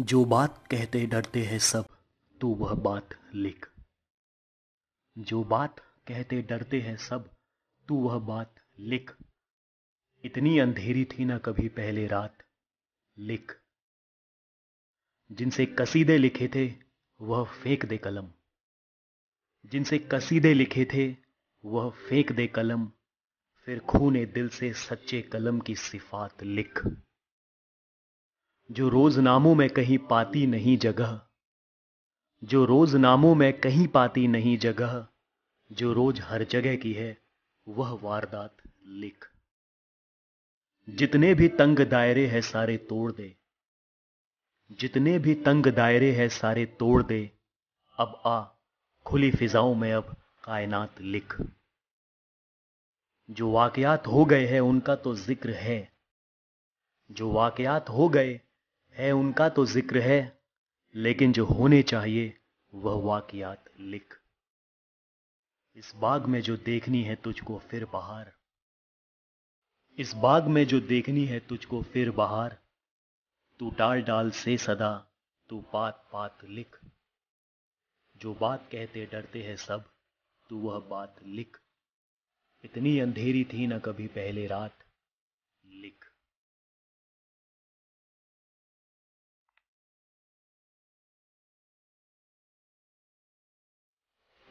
जो बात कहते डरते हैं सब तू वह बात लिख जो बात कहते डरते हैं सब तू वह बात लिख इतनी अंधेरी थी ना कभी पहले रात लिख जिनसे कसीदे लिखे थे वह फेंक दे कलम जिनसे कसीदे लिखे थे वह फेंक दे कलम फिर खूने दिल से सच्चे कलम की सिफात लिख जो रोज नामों में कहीं पाती नहीं जगह जो रोज नामों में कहीं पाती नहीं जगह जो रोज हर जगह की है वह वारदात लिख जितने भी तंग दायरे हैं सारे तोड़ दे जितने भी तंग दायरे हैं सारे तोड़ दे अब आ खुली फिजाओं में अब कायनात लिख जो वाकयात हो गए हैं उनका तो जिक्र है जो वाकयात हो गए है उनका तो जिक्र है लेकिन जो होने चाहिए वह वाकियात लिख इस बाग में जो देखनी है तुझको फिर बाहर इस बाग में जो देखनी है तुझको फिर बाहर तू डाल डाल से सदा तू पात पात लिख जो बात कहते डरते हैं सब तू वह बात लिख इतनी अंधेरी थी ना कभी पहले रात